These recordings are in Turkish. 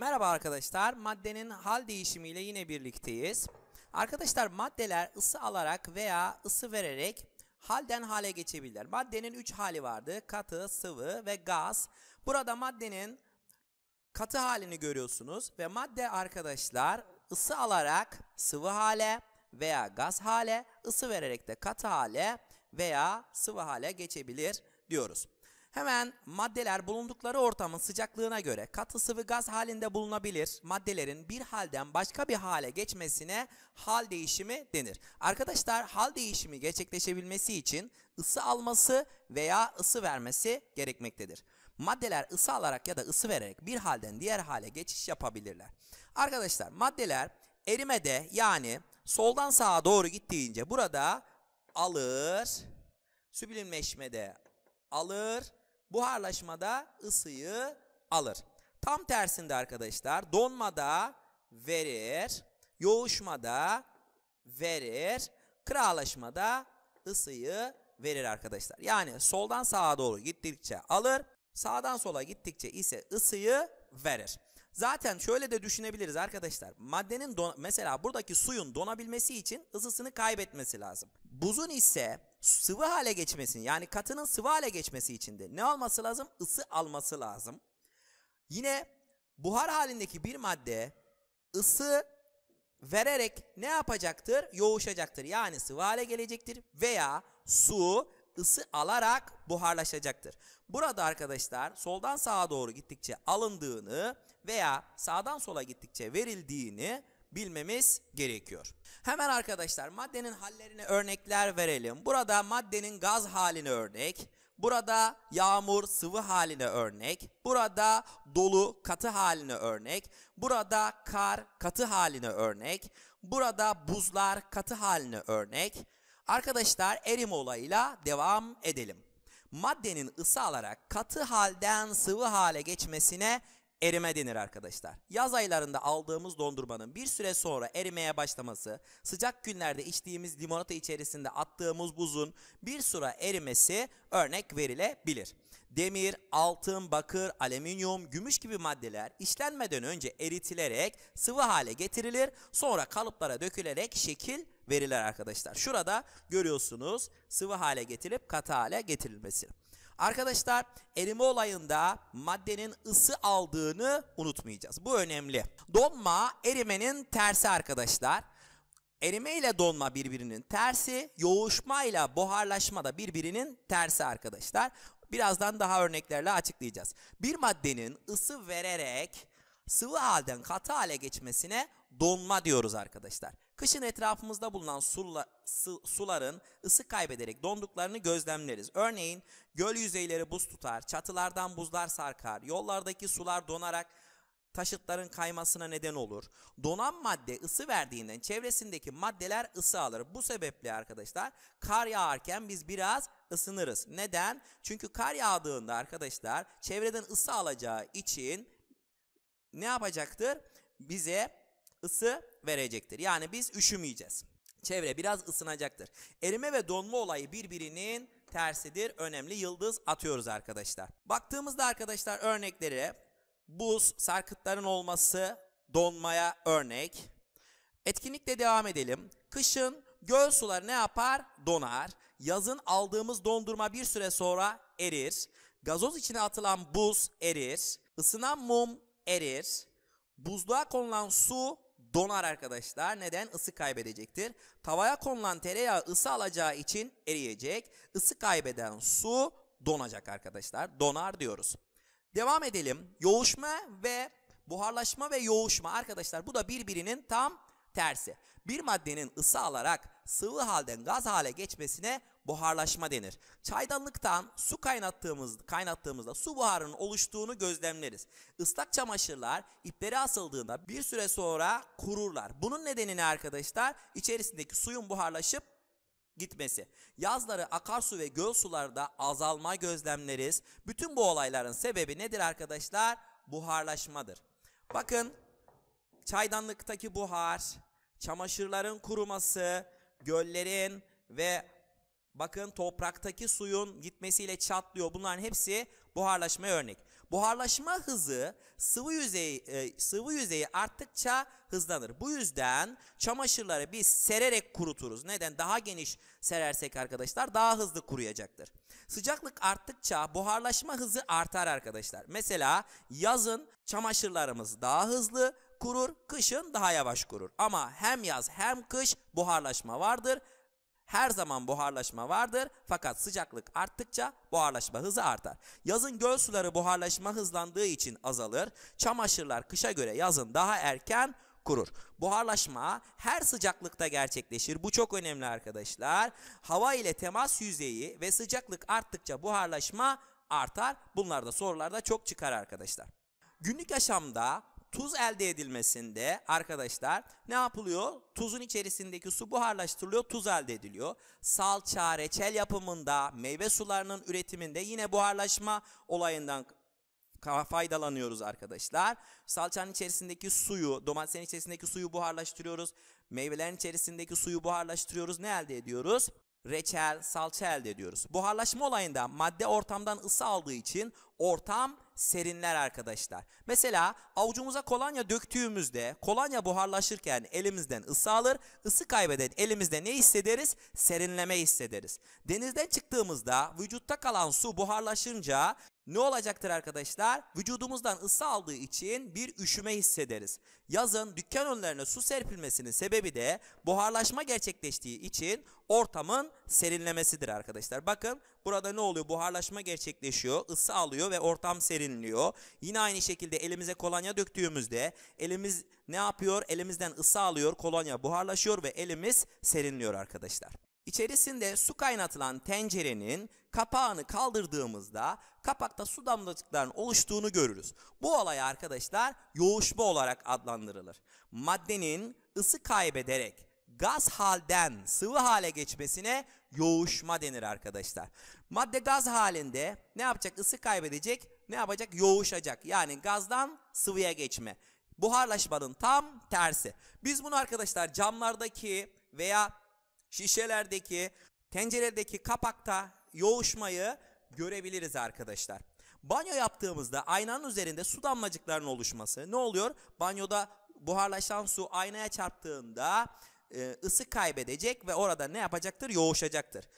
Merhaba arkadaşlar, maddenin hal değişimiyle yine birlikteyiz. Arkadaşlar maddeler ısı alarak veya ısı vererek halden hale geçebilirler. Maddenin 3 hali vardı. Katı, sıvı ve gaz. Burada maddenin katı halini görüyorsunuz ve madde arkadaşlar ısı alarak sıvı hale veya gaz hale, ısı vererek de katı hale veya sıvı hale geçebilir diyoruz. Hemen maddeler bulundukları ortamın sıcaklığına göre katı sıvı gaz halinde bulunabilir. Maddelerin bir halden başka bir hale geçmesine hal değişimi denir. Arkadaşlar hal değişimi gerçekleşebilmesi için ısı alması veya ısı vermesi gerekmektedir. Maddeler ısı alarak ya da ısı vererek bir halden diğer hale geçiş yapabilirler. Arkadaşlar maddeler erimede yani soldan sağa doğru gittiğince burada alır, süblimleşmede alır, buharlaşmada ısıyı alır. Tam tersinde arkadaşlar donmada verir, yoğuşmada verir, kırağlaşmada ısıyı verir arkadaşlar. Yani soldan sağa doğru gittikçe alır, sağdan sola gittikçe ise ısıyı verir. Zaten şöyle de düşünebiliriz arkadaşlar. Maddenin don mesela buradaki suyun donabilmesi için ısısını kaybetmesi lazım. Buzun ise sıvı hale geçmesini yani katının sıvı hale geçmesi için de ne alması lazım? Isı alması lazım. Yine buhar halindeki bir madde ısı vererek ne yapacaktır? Yoğuşacaktır. Yani sıvı hale gelecektir veya su ısı alarak buharlaşacaktır. Burada arkadaşlar soldan sağa doğru gittikçe alındığını veya sağdan sola gittikçe verildiğini bilmemiz gerekiyor. Hemen arkadaşlar maddenin hallerine örnekler verelim. Burada maddenin gaz haline örnek, burada yağmur sıvı haline örnek, burada dolu katı haline örnek, burada kar katı haline örnek, burada buzlar katı haline örnek, Arkadaşlar erim olayıyla devam edelim. Maddenin ısı alarak katı halden sıvı hale geçmesine erime denir arkadaşlar. Yaz aylarında aldığımız dondurmanın bir süre sonra erimeye başlaması, sıcak günlerde içtiğimiz limonata içerisinde attığımız buzun bir süre erimesi örnek verilebilir. Demir, altın, bakır, alüminyum, gümüş gibi maddeler işlenmeden önce eritilerek sıvı hale getirilir. Sonra kalıplara dökülerek şekil verilir arkadaşlar. Şurada görüyorsunuz sıvı hale getirilip katı hale getirilmesi. Arkadaşlar erime olayında maddenin ısı aldığını unutmayacağız. Bu önemli. Donma erimenin tersi arkadaşlar. Erime ile donma birbirinin tersi, yoğuşma ile buharlaşma da birbirinin tersi arkadaşlar birazdan daha örneklerle açıklayacağız. Bir maddenin ısı vererek sıvı halden katı hale geçmesine donma diyoruz arkadaşlar. Kışın etrafımızda bulunan sula, su, suların ısı kaybederek donduklarını gözlemleriz. Örneğin göl yüzeyleri buz tutar, çatılardan buzlar sarkar, yollardaki sular donarak taşıtların kaymasına neden olur. Donan madde ısı verdiğinden çevresindeki maddeler ısı alır. Bu sebeple arkadaşlar kar yağarken biz biraz ısınırız. Neden? Çünkü kar yağdığında arkadaşlar çevreden ısı alacağı için ne yapacaktır? Bize ısı verecektir. Yani biz üşümeyeceğiz. Çevre biraz ısınacaktır. Erime ve donma olayı birbirinin tersidir. Önemli yıldız atıyoruz arkadaşlar. Baktığımızda arkadaşlar örneklere buz, sarkıtların olması donmaya örnek. Etkinlikle devam edelim. Kışın göl suları ne yapar? Donar. Yazın aldığımız dondurma bir süre sonra erir. Gazoz içine atılan buz erir. Isınan mum erir. Buzluğa konulan su donar arkadaşlar. Neden? Isı kaybedecektir. Tavaya konulan tereyağı ısı alacağı için eriyecek. Isı kaybeden su donacak arkadaşlar. Donar diyoruz. Devam edelim. Yoğuşma ve buharlaşma ve yoğuşma arkadaşlar bu da birbirinin tam tersi. Bir maddenin ısı alarak sıvı halden gaz hale geçmesine buharlaşma denir. Çaydanlıktan su kaynattığımız, kaynattığımızda su buharının oluştuğunu gözlemleriz. Islak çamaşırlar ipleri asıldığında bir süre sonra kururlar. Bunun nedeni ne arkadaşlar? İçerisindeki suyun buharlaşıp gitmesi. Yazları akarsu ve göl sularda azalma gözlemleriz. Bütün bu olayların sebebi nedir arkadaşlar? Buharlaşmadır. Bakın çaydanlıktaki buhar, çamaşırların kuruması, göllerin ve bakın topraktaki suyun gitmesiyle çatlıyor. Bunların hepsi buharlaşma örnek. Buharlaşma hızı sıvı yüzeyi e, sıvı yüzeyi arttıkça hızlanır. Bu yüzden çamaşırları biz sererek kuruturuz. Neden? Daha geniş serersek arkadaşlar daha hızlı kuruyacaktır. Sıcaklık arttıkça buharlaşma hızı artar arkadaşlar. Mesela yazın çamaşırlarımız daha hızlı kurur, kışın daha yavaş kurur. Ama hem yaz hem kış buharlaşma vardır her zaman buharlaşma vardır fakat sıcaklık arttıkça buharlaşma hızı artar. Yazın göl suları buharlaşma hızlandığı için azalır. Çamaşırlar kışa göre yazın daha erken kurur. Buharlaşma her sıcaklıkta gerçekleşir. Bu çok önemli arkadaşlar. Hava ile temas yüzeyi ve sıcaklık arttıkça buharlaşma artar. Bunlar da sorularda çok çıkar arkadaşlar. Günlük yaşamda tuz elde edilmesinde arkadaşlar ne yapılıyor? Tuzun içerisindeki su buharlaştırılıyor, tuz elde ediliyor. Salça, reçel yapımında, meyve sularının üretiminde yine buharlaşma olayından faydalanıyoruz arkadaşlar. Salçanın içerisindeki suyu, domatesin içerisindeki suyu buharlaştırıyoruz. Meyvelerin içerisindeki suyu buharlaştırıyoruz. Ne elde ediyoruz? reçel, salça elde ediyoruz. Buharlaşma olayında madde ortamdan ısı aldığı için ortam serinler arkadaşlar. Mesela avucumuza kolonya döktüğümüzde kolonya buharlaşırken elimizden ısı alır. Isı kaybeden elimizde ne hissederiz? Serinleme hissederiz. Denizden çıktığımızda vücutta kalan su buharlaşınca ne olacaktır arkadaşlar? Vücudumuzdan ısı aldığı için bir üşüme hissederiz. Yazın dükkan önlerine su serpilmesinin sebebi de buharlaşma gerçekleştiği için ortamın serinlemesidir arkadaşlar. Bakın burada ne oluyor? Buharlaşma gerçekleşiyor, ısı alıyor ve ortam serinliyor. Yine aynı şekilde elimize kolonya döktüğümüzde elimiz ne yapıyor? Elimizden ısı alıyor, kolonya buharlaşıyor ve elimiz serinliyor arkadaşlar. İçerisinde su kaynatılan tencerenin kapağını kaldırdığımızda kapakta su damlacıklarının oluştuğunu görürüz. Bu olay arkadaşlar yoğuşma olarak adlandırılır. Maddenin ısı kaybederek gaz halden sıvı hale geçmesine yoğuşma denir arkadaşlar. Madde gaz halinde ne yapacak? Isı kaybedecek, ne yapacak? Yoğuşacak. Yani gazdan sıvıya geçme. Buharlaşmanın tam tersi. Biz bunu arkadaşlar camlardaki veya şişelerdeki, tencerelerdeki kapakta yoğuşmayı görebiliriz arkadaşlar. Banyo yaptığımızda aynanın üzerinde su damlacıklarının oluşması ne oluyor? Banyoda buharlaşan su aynaya çarptığında e, ısı kaybedecek ve orada ne yapacaktır? Yoğuşacaktır.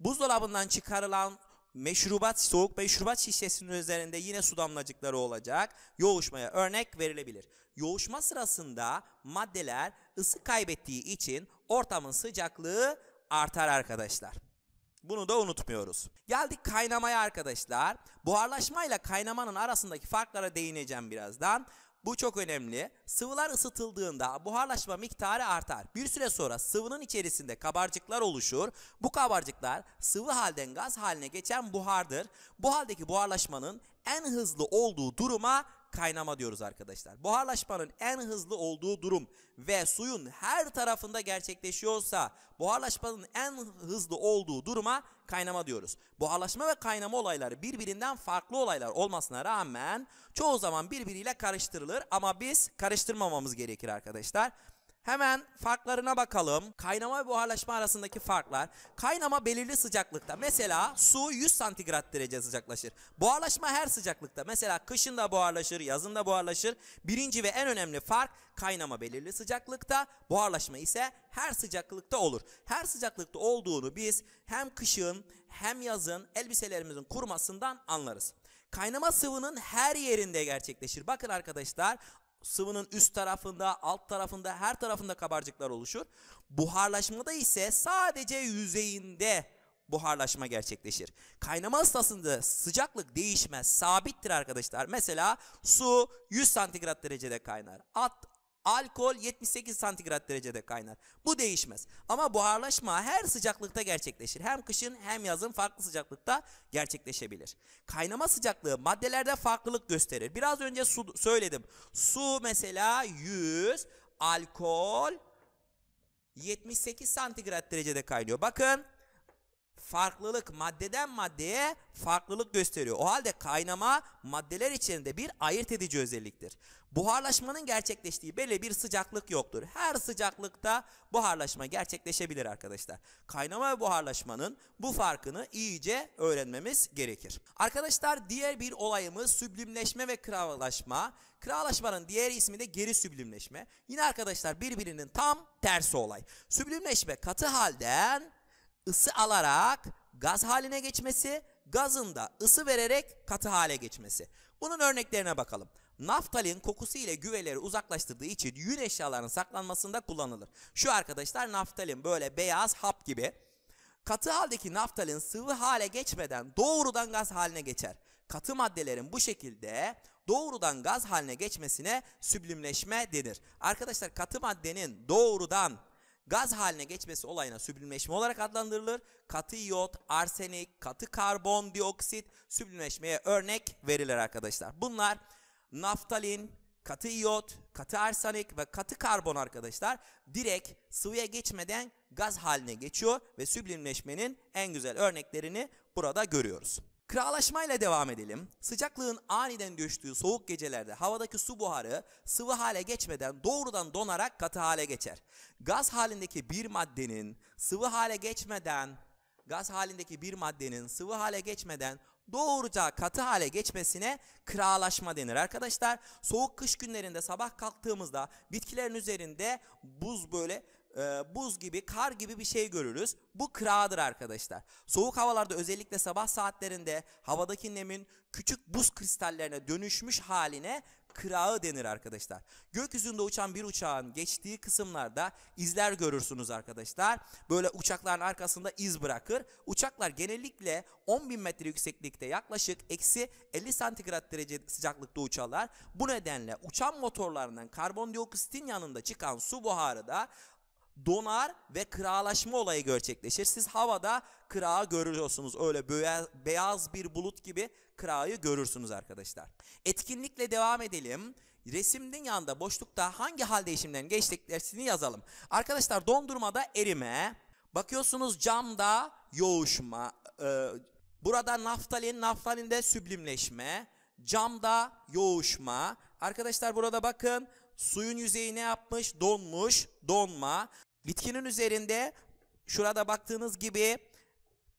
Buzdolabından çıkarılan meşrubat, soğuk meşrubat şişesinin üzerinde yine su damlacıkları olacak. Yoğuşmaya örnek verilebilir. Yoğuşma sırasında maddeler ısı kaybettiği için ortamın sıcaklığı artar arkadaşlar. Bunu da unutmuyoruz. Geldik kaynamaya arkadaşlar. Buharlaşma kaynamanın arasındaki farklara değineceğim birazdan. Bu çok önemli. Sıvılar ısıtıldığında buharlaşma miktarı artar. Bir süre sonra sıvının içerisinde kabarcıklar oluşur. Bu kabarcıklar sıvı halden gaz haline geçen buhardır. Bu haldeki buharlaşmanın en hızlı olduğu duruma kaynama diyoruz arkadaşlar. Buharlaşmanın en hızlı olduğu durum ve suyun her tarafında gerçekleşiyorsa buharlaşmanın en hızlı olduğu duruma kaynama diyoruz. Buharlaşma ve kaynama olayları birbirinden farklı olaylar olmasına rağmen çoğu zaman birbiriyle karıştırılır ama biz karıştırmamamız gerekir arkadaşlar. Hemen farklarına bakalım. Kaynama ve buharlaşma arasındaki farklar. Kaynama belirli sıcaklıkta. Mesela su 100 santigrat derece sıcaklaşır. Buharlaşma her sıcaklıkta. Mesela kışın da buharlaşır, yazın da buharlaşır. Birinci ve en önemli fark kaynama belirli sıcaklıkta. Buharlaşma ise her sıcaklıkta olur. Her sıcaklıkta olduğunu biz hem kışın hem yazın elbiselerimizin kurumasından anlarız. Kaynama sıvının her yerinde gerçekleşir. Bakın arkadaşlar sıvının üst tarafında, alt tarafında, her tarafında kabarcıklar oluşur. Buharlaşmada ise sadece yüzeyinde buharlaşma gerçekleşir. Kaynama ısısında sıcaklık değişmez, sabittir arkadaşlar. Mesela su 100 santigrat derecede kaynar. At Alkol 78 santigrat derecede kaynar. Bu değişmez. Ama buharlaşma her sıcaklıkta gerçekleşir. Hem kışın hem yazın farklı sıcaklıkta gerçekleşebilir. Kaynama sıcaklığı maddelerde farklılık gösterir. Biraz önce su söyledim. Su mesela 100, alkol 78 santigrat derecede kaynıyor. Bakın farklılık maddeden maddeye farklılık gösteriyor. O halde kaynama maddeler içerisinde bir ayırt edici özelliktir. Buharlaşmanın gerçekleştiği belli bir sıcaklık yoktur. Her sıcaklıkta buharlaşma gerçekleşebilir arkadaşlar. Kaynama ve buharlaşmanın bu farkını iyice öğrenmemiz gerekir. Arkadaşlar diğer bir olayımız süblimleşme ve kralaşma. Kralaşmanın diğer ismi de geri süblimleşme. Yine arkadaşlar birbirinin tam tersi olay. Süblimleşme katı halden ısı alarak gaz haline geçmesi, gazın da ısı vererek katı hale geçmesi. Bunun örneklerine bakalım. Naftalin kokusu ile güveleri uzaklaştırdığı için yün eşyalarının saklanmasında kullanılır. Şu arkadaşlar naftalin böyle beyaz hap gibi. Katı haldeki naftalin sıvı hale geçmeden doğrudan gaz haline geçer. Katı maddelerin bu şekilde doğrudan gaz haline geçmesine süblimleşme denir. Arkadaşlar katı maddenin doğrudan gaz haline geçmesi olayına süblimleşme olarak adlandırılır. Katı iot, arsenik, katı karbon dioksit süblimleşmeye örnek verilir arkadaşlar. Bunlar naftalin, katı iot, katı arsenik ve katı karbon arkadaşlar direkt sıvıya geçmeden gaz haline geçiyor ve süblimleşmenin en güzel örneklerini burada görüyoruz. Kıralaşmayla devam edelim. Sıcaklığın aniden düştüğü soğuk gecelerde havadaki su buharı sıvı hale geçmeden doğrudan donarak katı hale geçer. Gaz halindeki bir maddenin sıvı hale geçmeden gaz halindeki bir maddenin sıvı hale geçmeden Doğuracağı katı hale geçmesine kralaşma denir arkadaşlar. Soğuk kış günlerinde sabah kalktığımızda bitkilerin üzerinde buz böyle e, buz gibi kar gibi bir şey görürüz. Bu kırağıdır arkadaşlar. Soğuk havalarda özellikle sabah saatlerinde havadaki nemin küçük buz kristallerine dönüşmüş haline kırağı denir arkadaşlar. Gökyüzünde uçan bir uçağın geçtiği kısımlarda izler görürsünüz arkadaşlar. Böyle uçakların arkasında iz bırakır. Uçaklar genellikle 10 bin metre yükseklikte yaklaşık eksi 50 santigrat derece sıcaklıkta uçarlar. Bu nedenle uçan motorlarından karbondioksitin yanında çıkan su buharı da donar ve kıralaşma olayı gerçekleşir. Siz havada kırağı görüyorsunuz. Öyle beyaz bir bulut gibi kırağı görürsünüz arkadaşlar. Etkinlikle devam edelim. Resimden yanında boşlukta hangi hal değişimlerini geçtiklerini yazalım. Arkadaşlar dondurmada erime, bakıyorsunuz camda yoğuşma, e, burada naftalin, naftalinde süblimleşme, camda yoğuşma. Arkadaşlar burada bakın suyun yüzeyi ne yapmış? Donmuş, donma. Bitkinin üzerinde şurada baktığınız gibi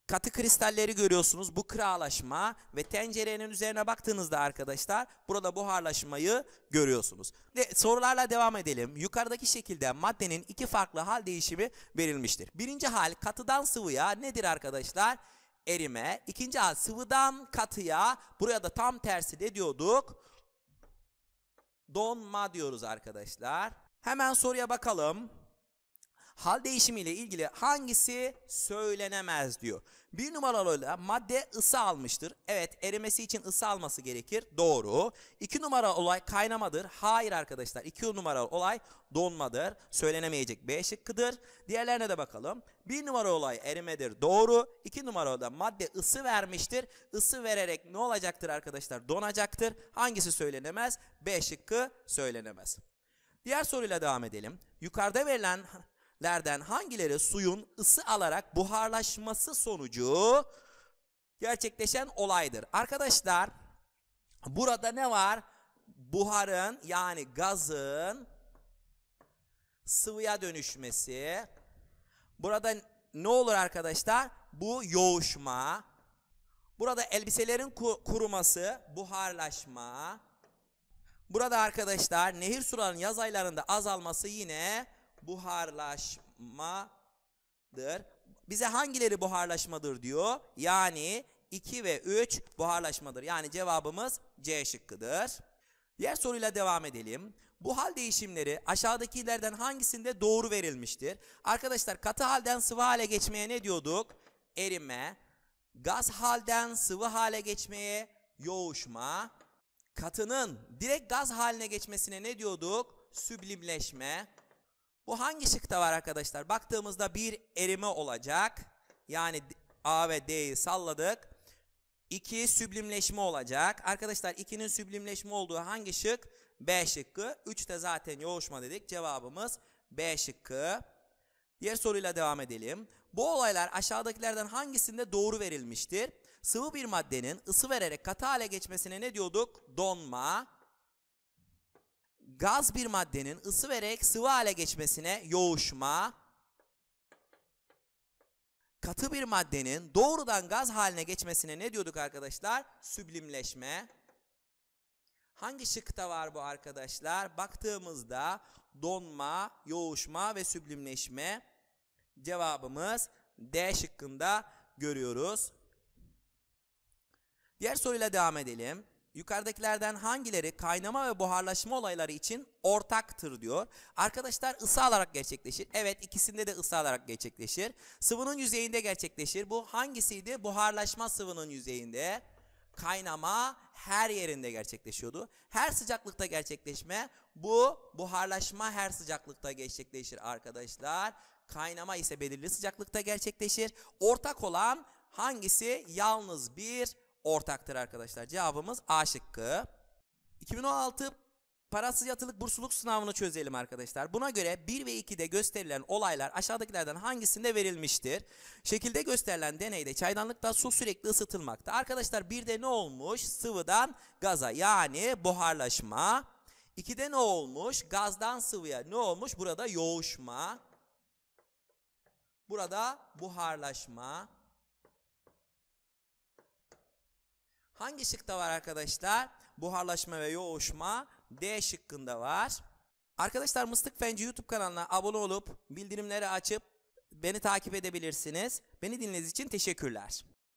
katı kristalleri görüyorsunuz. Bu kırağlaşma ve tencerenin üzerine baktığınızda arkadaşlar burada buharlaşmayı görüyorsunuz. Ve sorularla devam edelim. Yukarıdaki şekilde maddenin iki farklı hal değişimi verilmiştir. Birinci hal katıdan sıvıya nedir arkadaşlar? Erime. İkinci hal sıvıdan katıya buraya da tam tersi de diyorduk. Donma diyoruz arkadaşlar. Hemen soruya bakalım hal değişimiyle ilgili hangisi söylenemez diyor. Bir numaralıyla madde ısı almıştır. Evet erimesi için ısı alması gerekir. Doğru. İki numara olay kaynamadır. Hayır arkadaşlar. İki numaralı olay donmadır. Söylenemeyecek B şıkkıdır. Diğerlerine de bakalım. Bir numara olay erimedir. Doğru. İki numara olay madde ısı vermiştir. Isı vererek ne olacaktır arkadaşlar? Donacaktır. Hangisi söylenemez? B şıkkı söylenemez. Diğer soruyla devam edelim. Yukarıda verilen lerden hangileri suyun ısı alarak buharlaşması sonucu gerçekleşen olaydır. Arkadaşlar burada ne var? Buharın yani gazın sıvıya dönüşmesi. Burada ne olur arkadaşlar? Bu yoğuşma. Burada elbiselerin kuruması, buharlaşma. Burada arkadaşlar nehir sularının yaz aylarında azalması yine buharlaşmadır. Bize hangileri buharlaşmadır diyor. Yani 2 ve 3 buharlaşmadır. Yani cevabımız C şıkkıdır. Diğer soruyla devam edelim. Bu hal değişimleri aşağıdakilerden hangisinde doğru verilmiştir? Arkadaşlar katı halden sıvı hale geçmeye ne diyorduk? Erime. Gaz halden sıvı hale geçmeye yoğuşma. Katının direkt gaz haline geçmesine ne diyorduk? Süblimleşme. Bu hangi şıkta var arkadaşlar? Baktığımızda bir erime olacak. Yani A ve D'yi salladık. 2 süblimleşme olacak. Arkadaşlar 2'nin süblimleşme olduğu hangi şık? B şıkkı. 3 de zaten yoğuşma dedik. Cevabımız B şıkkı. Diğer soruyla devam edelim. Bu olaylar aşağıdakilerden hangisinde doğru verilmiştir? Sıvı bir maddenin ısı vererek katı hale geçmesine ne diyorduk? Donma gaz bir maddenin ısı vererek sıvı hale geçmesine yoğuşma, katı bir maddenin doğrudan gaz haline geçmesine ne diyorduk arkadaşlar? Süblimleşme. Hangi şıkta var bu arkadaşlar? Baktığımızda donma, yoğuşma ve süblimleşme cevabımız D şıkkında görüyoruz. Diğer soruyla devam edelim. Yukarıdakilerden hangileri kaynama ve buharlaşma olayları için ortaktır diyor. Arkadaşlar ısı alarak gerçekleşir. Evet ikisinde de ısı alarak gerçekleşir. Sıvının yüzeyinde gerçekleşir. Bu hangisiydi? Buharlaşma sıvının yüzeyinde. Kaynama her yerinde gerçekleşiyordu. Her sıcaklıkta gerçekleşme bu buharlaşma her sıcaklıkta gerçekleşir arkadaşlar. Kaynama ise belirli sıcaklıkta gerçekleşir. Ortak olan hangisi? Yalnız bir ortaktır arkadaşlar. Cevabımız A şıkkı. 2016 parasız yatılık bursluluk sınavını çözelim arkadaşlar. Buna göre 1 ve 2'de gösterilen olaylar aşağıdakilerden hangisinde verilmiştir? Şekilde gösterilen deneyde çaydanlıkta su sürekli ısıtılmakta. Arkadaşlar 1'de ne olmuş? Sıvıdan gaza yani buharlaşma. 2'de ne olmuş? Gazdan sıvıya ne olmuş? Burada yoğuşma. Burada buharlaşma. Hangi şıkta var arkadaşlar? Buharlaşma ve yoğuşma D şıkkında var. Arkadaşlar Mıstık Fenci YouTube kanalına abone olup bildirimleri açıp beni takip edebilirsiniz. Beni dinlediğiniz için teşekkürler.